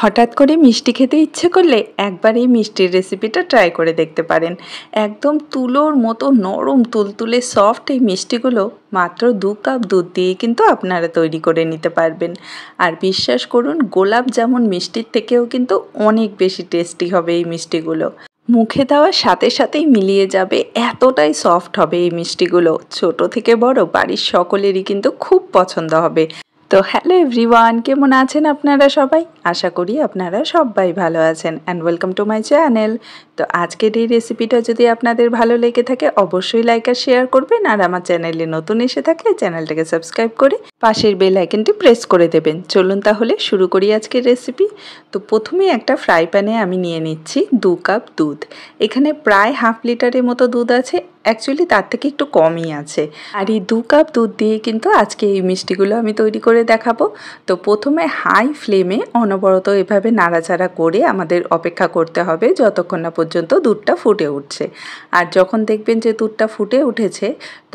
হঠাৎ করে মিষ্টি খেতে ইচ্ছে করলে একবার এই মিষ্টির রেসিপিটা ট্রাই করে দেখতে পারেন একদম তুলোর মতো নরম তুলতুলে সফট এই মিষ্টিগুলো মাত্র দু কাপ দুধ দিয়ে কিন্তু আপনারা তৈরি করে নিতে পারবেন আর বিশ্বাস করুন গোলাপ জামুন মিষ্টির থেকেও কিন্তু অনেক বেশি টেস্টি হবে এই মিষ্টিগুলো মুখে দেওয়ার সাথে সাথেই মিলিয়ে যাবে এতটাই সফট হবে এই মিষ্টিগুলো ছোট থেকে বড় বাড়ির সকলেরই কিন্তু খুব পছন্দ হবে তো হ্যালো এভরিওয়ান কেমন আছেন আপনারা সবাই আশা করি আপনারা সবাই ভালো আছেন and welcome to my channel তো আজকের এই রেসিপিটা যদি আপনাদের ভালো লেগে থাকে অবশ্যই লাইক আর শেয়ার করবেন আর আমার চ্যানেলে নতুন এসে থাকলে চ্যানেলটাকে সাবস্ক্রাইব করে পাশের বেল আইকনটি প্রেস করে দেবেন চলুন তাহলে শুরু করি আজকের রেসিপি তো প্রথমে একটা ফ্রাই প্যানে আমি নিয়ে নিচ্ছি দু কাপ দুধ এখানে প্রায় হাফ লিটারের মতো দুধ আছে অ্যাকচুয়ালি তার থেকে একটু কমই আছে আর এই দু কাপ দুধ দিয়ে কিন্তু আজকে এই মিষ্টিগুলো আমি তৈরি করে দেখাবো তো প্রথমে হাই ফ্লেমে অনবরত এভাবে নাড়াচাড়া করে আমাদের অপেক্ষা করতে হবে যতক্ষণ না পর্যন্ত দুধটা ফুটে উঠছে আর যখন দেখবেন যে দুধটা ফুটে উঠেছে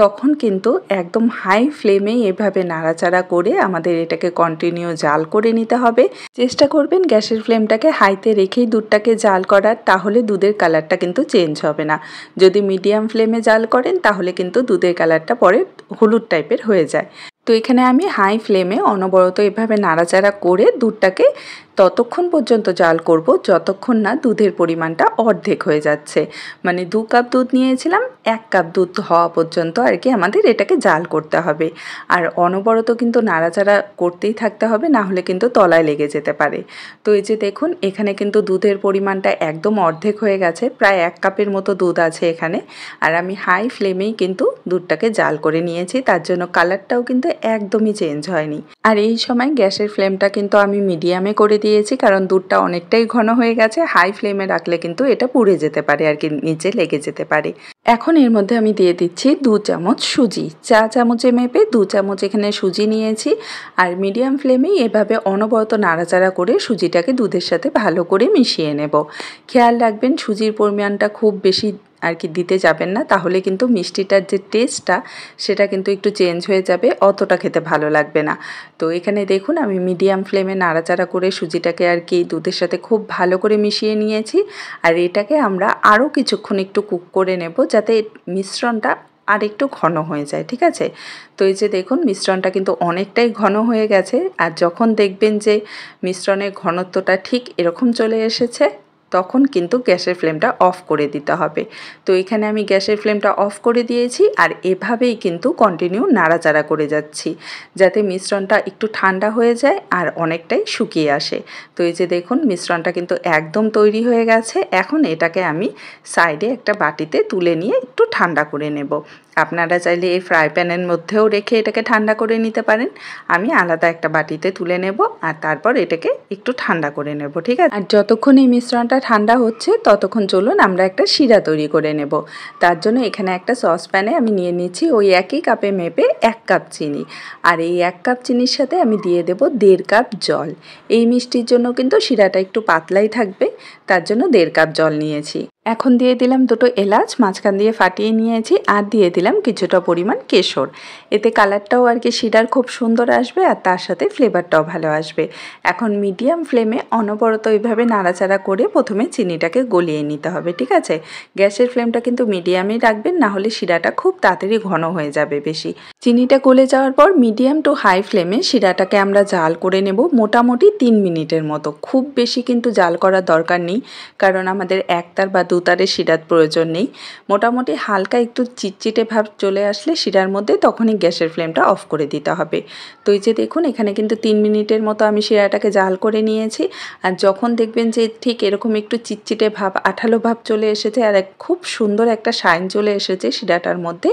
তখন কিন্তু একদম হাই ফ্লেমে এভাবে নাড়াচাড়া করে আমাদের এটাকে কন্টিনিউ জাল করে নিতে হবে চেষ্টা করবেন গ্যাসের ফ্লেমটাকে হাইতে রেখেই দুধটাকে জাল করার তাহলে দুধের কালারটা কিন্তু চেঞ্জ হবে না যদি মিডিয়াম ফ্লেমে জাল করেন তাহলে কিন্তু দুধের কালারটা পরে হলুদ টাইপের হয়ে যায় তো এখানে আমি হাই ফ্লেমে অনবরত এভাবে নাড়াচাড়া করে দুধটাকে ততক্ষণ পর্যন্ত জাল করব যতক্ষণ না দুধের পরিমাণটা অর্ধেক হয়ে যাচ্ছে মানে দু কাপ দুধ নিয়েছিলাম এক কাপ দুধ হওয়া পর্যন্ত আর কি আমাদের এটাকে জাল করতে হবে আর অনবরত কিন্তু নাড়াচাড়া করতেই থাকতে হবে না হলে কিন্তু তলায় লেগে যেতে পারে তো এই যে দেখুন এখানে কিন্তু দুধের পরিমাণটা একদম অর্ধেক হয়ে গেছে প্রায় এক কাপের মতো দুধ আছে এখানে আর আমি হাই ফ্লেমেই কিন্তু দুধটাকে জাল করে নিয়েছি তার জন্য কালারটাও কিন্তু একদমই চেঞ্জ হয়নি আর এই সময় গ্যাসের ফ্লেমটা কিন্তু আমি মিডিয়ামে করে দিয়েছি কারণ দুধটা অনেকটাই ঘন হয়ে গেছে হাই ফ্লেমে রাখলে কিন্তু এটা পুড়ে যেতে পারে আর কি নিচে লেগে যেতে পারে এখন এর মধ্যে আমি দিয়ে দিচ্ছি দু চামচ সুজি চা চামচে মেপে দু চামচ এখানে সুজি নিয়েছি আর মিডিয়াম ফ্লেমে এভাবে অনবরত নাড়াচাড়া করে সুজিটাকে দুধের সাথে ভালো করে মিশিয়ে নেব খেয়াল রাখবেন সুজির পরিমাণটা খুব বেশি আর কি দিতে যাবেন না তাহলে কিন্তু মিষ্টিটার যে টেস্টটা সেটা কিন্তু একটু চেঞ্জ হয়ে যাবে অতটা খেতে ভালো লাগবে না তো এখানে দেখুন আমি মিডিয়াম ফ্লেমে নাড়াচাড়া করে সুজিটাকে আর কি দুধের সাথে খুব ভালো করে মিশিয়ে নিয়েছি আর এটাকে আমরা আরও কিছুক্ষণ একটু কুক করে নেব যাতে মিশ্রণটা আর একটু ঘন হয়ে যায় ঠিক আছে তো এই যে দেখুন মিশ্রণটা কিন্তু অনেকটাই ঘন হয়ে গেছে আর যখন দেখবেন যে মিশ্রণের ঘনত্বটা ঠিক এরকম চলে এসেছে তখন কিন্তু গ্যাসের ফ্লেমটা অফ করে দিতে হবে তো এখানে আমি গ্যাসের ফ্লেমটা অফ করে দিয়েছি আর এভাবেই কিন্তু কন্টিনিউ নাড়াচাড়া করে যাচ্ছি যাতে মিশ্রণটা একটু ঠান্ডা হয়ে যায় আর অনেকটাই শুকিয়ে আসে তো এই যে দেখুন মিশ্রণটা কিন্তু একদম তৈরি হয়ে গেছে এখন এটাকে আমি সাইডে একটা বাটিতে তুলে নিয়ে একটু ঠান্ডা করে নেব আপনারা চাইলে এই ফ্রাই প্যানের মধ্যেও রেখে এটাকে ঠান্ডা করে নিতে পারেন আমি আলাদা একটা বাটিতে তুলে নেব আর তারপর এটাকে একটু ঠান্ডা করে নেব ঠিক আছে আর যতক্ষণ এই মিশ্রণটা ঠান্ডা হচ্ছে ততক্ষণ চলুন আমরা একটা শিরা তৈরি করে নেব তার জন্য এখানে একটা সসপ্যানে আমি নিয়ে নিচ্ছি ওই একই কাপে মেপে এক কাপ চিনি আর এই এক কাপ চিনির সাথে আমি দিয়ে দেব দেড় কাপ জল এই মিষ্টির জন্য কিন্তু শিরাটা একটু পাতলাই থাকবে তার জন্য দেড় কাপ জল নিয়েছি এখন দিয়ে দিলাম দুটো এলাচ মাঝখান দিয়ে ফাটিয়ে নিয়েছি আর দিয়ে দিলাম কিছুটা পরিমাণ কেশর এতে কালারটাও আর কি শিরার খুব সুন্দর আসবে আর তার সাথে ফ্লেভারটাও ভালো আসবে এখন মিডিয়াম ফ্লেমে অনবরত এইভাবে নাড়াচাড়া করে প্রথমে চিনিটাকে গলিয়ে নিতে হবে ঠিক আছে গ্যাসের ফ্লেমটা কিন্তু মিডিয়ামই রাখবেন না হলে শিরাটা খুব তাড়াতাড়ি ঘন হয়ে যাবে বেশি চিনিটা গলে যাওয়ার পর মিডিয়াম টু হাই ফ্লেমে শিরাটাকে আমরা জাল করে নেব মোটামুটি তিন মিনিটের মতো খুব বেশি কিন্তু জাল করার দরকার নেই কারণ আমাদের একতার বা দুতারে শিরার প্রয়োজন নেই মোটামুটি হালকা একটু চিটচিটে ভাব চলে আসলে শিরার মধ্যে তখনই গ্যাসের ফ্লেমটা অফ করে দিতে হবে তো এই যে দেখুন এখানে কিন্তু তিন মিনিটের মতো আমি শিরাটাকে জাল করে নিয়েছি আর যখন দেখবেন যে ঠিক এরকম একটু চিটচিটে ভাব আঠালো ভাব চলে এসেছে আর খুব সুন্দর একটা শাইন চলে এসেছে শিরাটার মধ্যে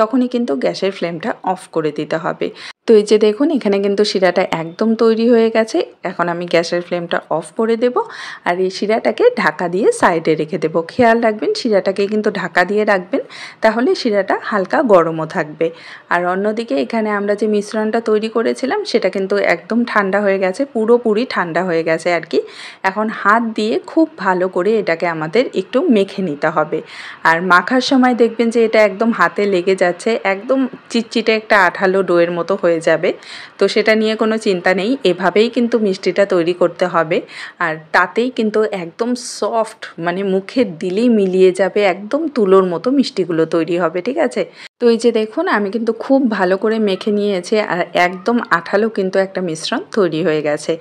তখনই কিন্তু গ্যাসের ফ্লেমটা অফ করে দিতে হবে তো এই যে দেখুন এখানে কিন্তু শিরাটা একদম তৈরি হয়ে গেছে এখন আমি গ্যাসের ফ্লেমটা অফ করে দেব আর এই শিরাটাকে ঢাকা দিয়ে সাইডে রেখে দেব খেয়াল রাখবেন শিরাটাকে কিন্তু ঢাকা দিয়ে রাখবেন তাহলে শিরাটা হালকা গরমও থাকবে আর অন্যদিকে এখানে আমরা যে মিশ্রণটা তৈরি করেছিলাম সেটা কিন্তু একদম ঠান্ডা হয়ে গেছে পুরোপুরি ঠান্ডা হয়ে গেছে আর কি এখন হাত দিয়ে খুব ভালো করে এটাকে আমাদের একটু মেখে নিতে হবে আর মাখার সময় দেখবেন যে এটা একদম হাতে লেগে যাচ্ছে একদম চিটচিটে একটা আঠালো ডোয়ের মতো হয়ে যাবে তো সেটা নিয়ে কোনো চিন্তা নেই এভাবেই কিন্তু মিষ্টিটা তৈরি করতে হবে আর তাতেই কিন্তু একদম সফট মানে মুখে দিলেই মিলিয়ে যাবে একদম তুলোর মতো মিষ্টিগুলো তৈরি হবে ঠিক আছে তো এই যে দেখুন আমি কিন্তু খুব ভালো করে মেখে নিয়েছি আর একদম আঠালো কিন্তু একটা মিশ্রণ তৈরি হয়ে গেছে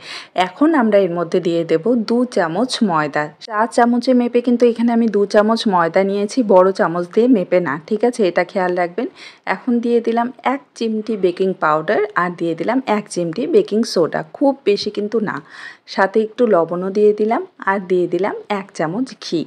এখন আমরা এর মধ্যে দিয়ে দেব দু চামচ ময়দা চা চামচে মেপে কিন্তু এখানে আমি দু চামচ ময়দা নিয়েছি বড় চামচ দিয়ে মেপে না ঠিক আছে এটা খেয়াল রাখবেন এখন দিয়ে দিলাম এক চিমটি বেকিং পাউডার আর দিয়ে দিলাম এক চিমটি বেকিং সোডা খুব বেশি কিন্তু না সাথে একটু লবণও দিয়ে দিলাম আর দিয়ে দিলাম এক চামচ ঘি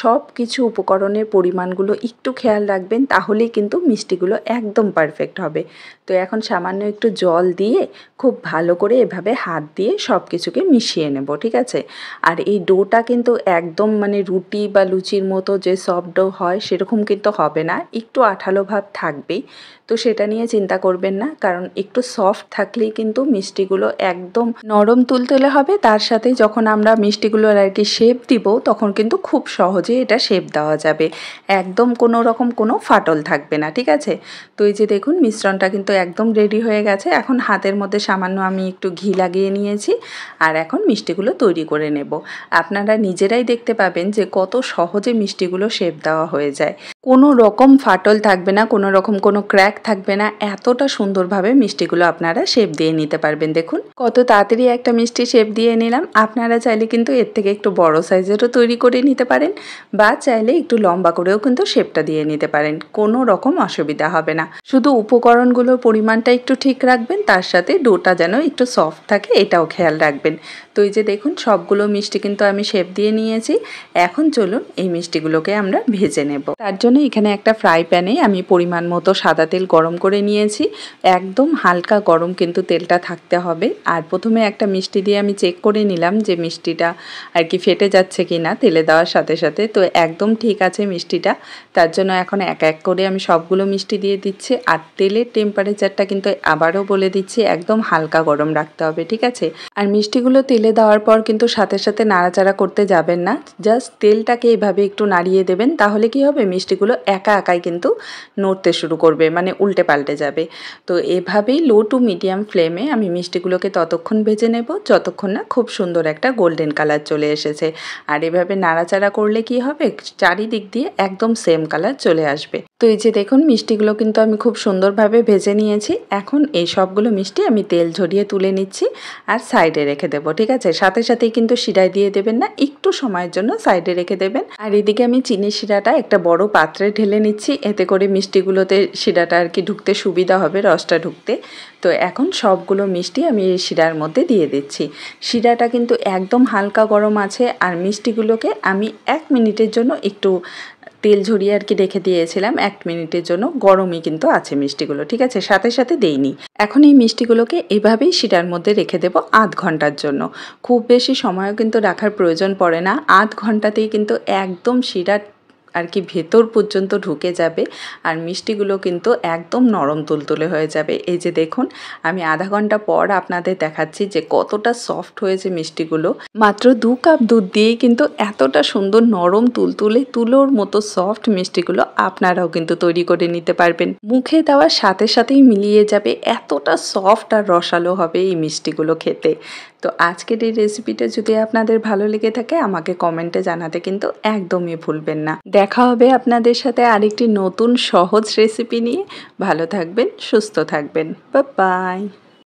সব কিছু উপকরণের পরিমাণগুলো একটু খেয়াল রাখবেন তাহলেই কিন্তু মিষ্টিগুলো একদম পারফেক্ট হবে তো এখন সামান্য একটু জল দিয়ে খুব ভালো করে এভাবে হাত দিয়ে সব কিছুকে মিশিয়ে নেব ঠিক আছে আর এই ডোটা কিন্তু একদম মানে রুটি বা লুচির মতো যে সফট ডো হয় সেরকম কিন্তু হবে না একটু আঠালো ভাব থাকবেই তো সেটা নিয়ে চিন্তা করবেন না কারণ একটু সফট থাকলেই কিন্তু মিষ্টিগুলো একদম নরম তুলতে হবে তার সাথে যখন আমরা মিষ্টিগুলোর আর কি শেপ দিব তখন কিন্তু খুব সহজ সহজে এটা শেপ দেওয়া যাবে একদম কোনো রকম কোনো ফাটল থাকবে না ঠিক আছে তো এই যে দেখুন মিশ্রণটা কিন্তু একদম রেডি হয়ে গেছে এখন হাতের মধ্যে সামান্য আমি একটু ঘি লাগিয়ে নিয়েছি আর এখন মিষ্টিগুলো তৈরি করে নেব আপনারা নিজেরাই দেখতে পাবেন যে কত সহজে মিষ্টিগুলো শেপ দেওয়া হয়ে যায় কোনো রকম ফাটল থাকবে না কোনো রকম কোনো ক্র্যাক থাকবে না এতটা সুন্দরভাবে মিষ্টিগুলো আপনারা শেপ দিয়ে নিতে পারবেন দেখুন কত তাড়াতাড়ি একটা মিষ্টি শেপ দিয়ে নিলাম আপনারা চাইলে কিন্তু এর থেকে একটু বড় সাইজেরও তৈরি করে নিতে পারেন বা চাইলে একটু লম্বা করেও কিন্তু শেপটা দিয়ে নিতে পারেন কোনো রকম অসুবিধা হবে না শুধু উপকরণগুলোর পরিমাণটা একটু ঠিক রাখবেন তার সাথে ডোটা যেন একটু সফট থাকে এটাও খেয়াল রাখবেন তো এই যে দেখুন সবগুলো মিষ্টি কিন্তু আমি শেপ দিয়ে নিয়েছি এখন চলুন এই মিষ্টিগুলোকে আমরা ভেজে নেব তার জন্য এখানে একটা ফ্রাই প্যানে আমি পরিমাণ মতো সাদা তেল গরম করে নিয়েছি একদম হালকা গরম কিন্তু তেলটা থাকতে হবে আর প্রথমে একটা মিষ্টি দিয়ে আমি চেক করে নিলাম যে মিষ্টিটা আর কি ফেটে যাচ্ছে কি না তেলে দেওয়ার সাথে সাথে সাথে তো একদম ঠিক আছে মিষ্টিটা তার জন্য এখন এক এক করে আমি সবগুলো মিষ্টি দিয়ে দিচ্ছি আর তেলের টেম্পারেচারটা কিন্তু আবারও বলে দিচ্ছি একদম হালকা গরম রাখতে হবে ঠিক আছে আর মিষ্টিগুলো তেলে দেওয়ার পর কিন্তু সাথে সাথে নাড়াচাড়া করতে যাবেন না জাস্ট তেলটাকে এইভাবে একটু নাড়িয়ে দেবেন তাহলে কি হবে মিষ্টিগুলো একা একাই কিন্তু নড়তে শুরু করবে মানে উল্টে পাল্টে যাবে তো এভাবেই লো টু মিডিয়াম ফ্লেমে আমি মিষ্টিগুলোকে ততক্ষণ ভেজে নেব যতক্ষণ না খুব সুন্দর একটা গোল্ডেন কালার চলে এসেছে আর এভাবে নাড়াচাড়া করলে করলে কি হবে চারিদিক দিয়ে একদম সেম কালার চলে আসবে তো এই যে দেখুন মিষ্টিগুলো কিন্তু আমি খুব সুন্দরভাবে ভেজে নিয়েছি এখন এই সবগুলো মিষ্টি আমি তেল ঝরিয়ে তুলে নিচ্ছি আর সাইডে রেখে দেব ঠিক আছে সাথে সাথেই কিন্তু শিরায় দিয়ে দেবেন না একটু সময়ের জন্য সাইডে রেখে দেবেন আর এদিকে আমি চিনি শিরাটা একটা বড় পাত্রে ঢেলে নিচ্ছি এতে করে মিষ্টিগুলোতে শিরাটা আর কি ঢুকতে সুবিধা হবে রসটা ঢুকতে তো এখন সবগুলো মিষ্টি আমি এই শিরার মধ্যে দিয়ে দিচ্ছি শিরাটা কিন্তু একদম হালকা গরম আছে আর মিষ্টিগুলোকে আমি এক মিনিটের জন্য একটু তেল ঝরিয়ে আর কি রেখে দিয়েছিলাম এক মিনিটের জন্য গরমই কিন্তু আছে মিষ্টিগুলো ঠিক আছে সাথে সাথে দেইনি এখন এই মিষ্টিগুলোকে এভাবেই শিরার মধ্যে রেখে দেব আধ ঘন্টার জন্য খুব বেশি সময়ও কিন্তু রাখার প্রয়োজন পড়ে না আধ ঘন্টাতেই কিন্তু একদম শিরার আর কি ভেতর পর্যন্ত ঢুকে যাবে আর মিষ্টিগুলো কিন্তু একদম নরম তুলতুলে হয়ে যাবে এই যে দেখুন আমি আধা ঘন্টা পর আপনাদের দেখাচ্ছি যে কতটা সফট হয়েছে মিষ্টিগুলো মাত্র দু কাপ দুধ দিয়েই কিন্তু এতটা সুন্দর নরম তুলতুলে তুলোর মতো সফট মিষ্টিগুলো আপনারাও কিন্তু তৈরি করে নিতে পারবেন মুখে দেওয়ার সাথে সাথেই মিলিয়ে যাবে এতটা সফট আর রসালো হবে এই মিষ্টিগুলো খেতে তো আজকের এই রেসিপিটা যদি আপনাদের ভালো লেগে থাকে আমাকে কমেন্টে জানাতে কিন্তু একদমই ভুলবেন না দেখা হবে আপনাদের সাথে আরেকটি নতুন সহজ রেসিপি নিয়ে ভালো থাকবেন সুস্থ থাকবেন বা বাই